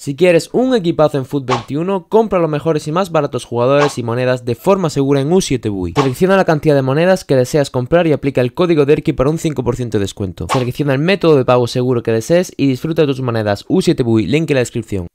Si quieres un equipazo en FUT 21, compra los mejores y más baratos jugadores y monedas de forma segura en U7Bui. Selecciona la cantidad de monedas que deseas comprar y aplica el código DERKI para un 5% de descuento. Selecciona el método de pago seguro que desees y disfruta de tus monedas U7Bui, link en la descripción.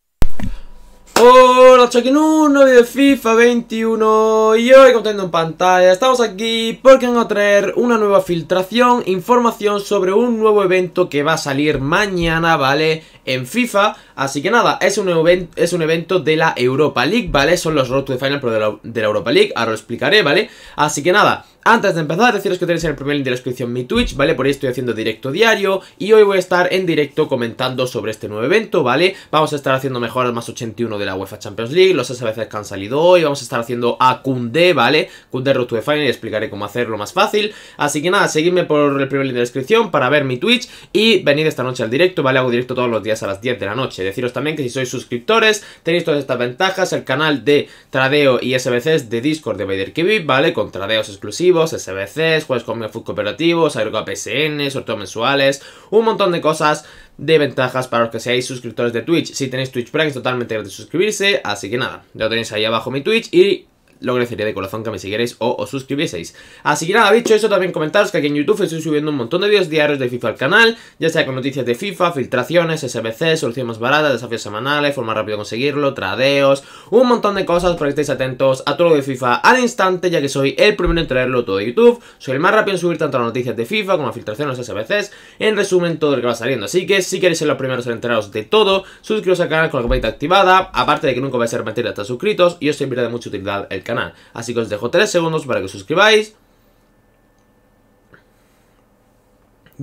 Check en nuevo de FIFA 21 y hoy contando en pantalla estamos aquí porque vamos a traer una nueva filtración, información sobre un nuevo evento que va a salir mañana, ¿vale? En FIFA, así que nada, es un, evento, es un evento de la Europa League, ¿vale? Son los Road to the Final Pro de la, de la Europa League, ahora lo explicaré, ¿vale? Así que nada, antes de empezar, deciros que tenéis en el primer link de la descripción mi Twitch, ¿vale? Por ahí estoy haciendo directo diario y hoy voy a estar en directo comentando sobre este nuevo evento, ¿vale? Vamos a estar haciendo mejoras más 81 de la UEFA Champions League, los SBCs que han salido hoy, vamos a estar haciendo a Kunde, ¿vale? Kunde Road to Final y explicaré cómo hacerlo más fácil. Así que nada, seguidme por el primer link de la descripción para ver mi Twitch y venid esta noche al directo, ¿vale? Hago directo todos los días a las 10 de la noche. Deciros también que si sois suscriptores tenéis todas estas ventajas, el canal de tradeo y SBCs de Discord de Vader ¿vale? Con tradeos exclusivos SBCs, juegos con food cooperativos, a PSN, sorteos mensuales, un montón de cosas de ventajas para los que seáis suscriptores de Twitch. Si tenéis Twitch Prime es totalmente gratis suscribirse, así que nada, ya lo tenéis ahí abajo mi Twitch y lo agradecería de corazón que me siguierais o os suscribieseis. Así que nada, dicho eso, también comentaros que aquí en YouTube estoy subiendo un montón de vídeos diarios de FIFA al canal, ya sea con noticias de FIFA, filtraciones, SBC, soluciones más baratas, desafíos semanales, forma rápida de conseguirlo, tradeos, un montón de cosas para que estéis atentos a todo lo de FIFA al instante, ya que soy el primero en traerlo todo de YouTube, soy el más rápido en subir tanto las noticias de FIFA como las filtraciones, SBCs, en resumen todo lo que va saliendo. Así que si queréis ser los primeros en enteraros de todo, suscribiros al canal con la campanita activada, aparte de que nunca vais a repetir Hasta estar suscritos y os servirá de mucha utilidad el canal Así que os dejo 3 segundos para que os suscribáis.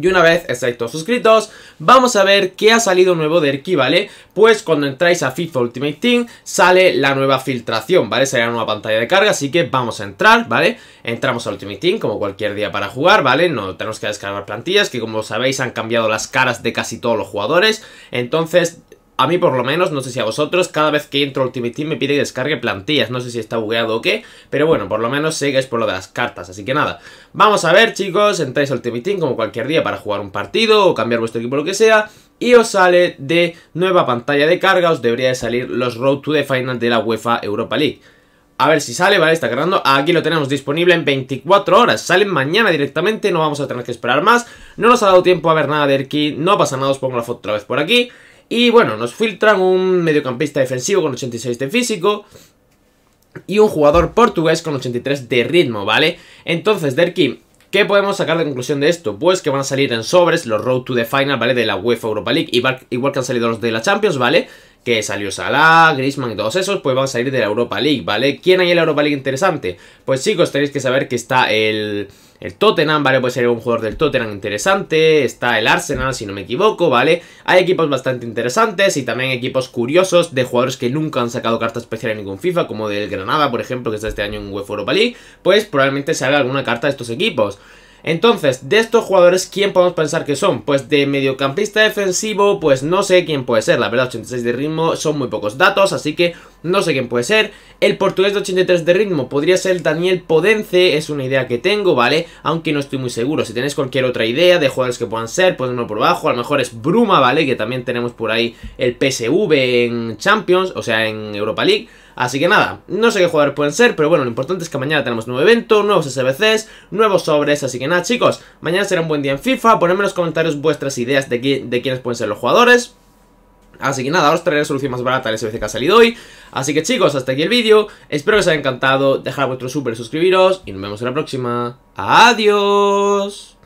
Y una vez estáis todos suscritos, vamos a ver qué ha salido nuevo de Erki, ¿vale? Pues cuando entráis a FIFA Ultimate Team sale la nueva filtración, ¿vale? Sale la nueva pantalla de carga, así que vamos a entrar, ¿vale? Entramos a Ultimate Team como cualquier día para jugar, ¿vale? No tenemos que descargar plantillas, que como sabéis han cambiado las caras de casi todos los jugadores. Entonces a mí por lo menos, no sé si a vosotros, cada vez que entro a Ultimate Team me pide que descargue plantillas, no sé si está bugueado o qué, pero bueno, por lo menos sé que es por lo de las cartas, así que nada. Vamos a ver chicos, entráis a Ultimate Team como cualquier día para jugar un partido o cambiar vuestro equipo lo que sea, y os sale de nueva pantalla de carga, os debería de salir los Road to the Final de la UEFA Europa League. A ver si sale, vale, está cargando. Aquí lo tenemos disponible en 24 horas. Salen mañana directamente, no vamos a tener que esperar más. No nos ha dado tiempo a ver nada de Erki, no pasa nada, os pongo la foto otra vez por aquí. Y bueno, nos filtran un mediocampista defensivo con 86 de físico y un jugador portugués con 83 de ritmo, ¿vale? Entonces, Derki, ¿qué podemos sacar de conclusión de esto? Pues que van a salir en sobres los Road to the Final, ¿vale? De la UEFA Europa League, igual, igual que han salido los de la Champions, ¿vale? que salió Salah, Griezmann y todos esos, pues van a salir de la Europa League, ¿vale? ¿Quién hay en la Europa League interesante? Pues chicos, tenéis que saber que está el el Tottenham, ¿vale? Puede ser un jugador del Tottenham interesante. Está el Arsenal, si no me equivoco, ¿vale? Hay equipos bastante interesantes y también equipos curiosos de jugadores que nunca han sacado carta especial en ningún FIFA, como del Granada, por ejemplo, que está este año en UEFA Europa League. Pues probablemente salga alguna carta de estos equipos. Entonces, de estos jugadores, ¿quién podemos pensar que son? Pues de mediocampista defensivo, pues no sé quién puede ser. La verdad, 86 de ritmo son muy pocos datos, así que no sé quién puede ser. El portugués de 83 de ritmo podría ser Daniel Podence, es una idea que tengo, ¿vale? Aunque no estoy muy seguro. Si tenéis cualquier otra idea de jugadores que puedan ser, pues uno por abajo. A lo mejor es Bruma, ¿vale? Que también tenemos por ahí el PSV en Champions, o sea, en Europa League. Así que nada, no sé qué jugadores pueden ser, pero bueno, lo importante es que mañana tenemos nuevo evento, nuevos SBCs, nuevos sobres, así que nada chicos, mañana será un buen día en FIFA, ponedme en los comentarios vuestras ideas de, de quiénes pueden ser los jugadores. Así que nada, os traeré la solución más barata del SBC que ha salido hoy. Así que chicos, hasta aquí el vídeo. Espero que os haya encantado. Dejad vuestro súper suscribiros y nos vemos en la próxima. Adiós.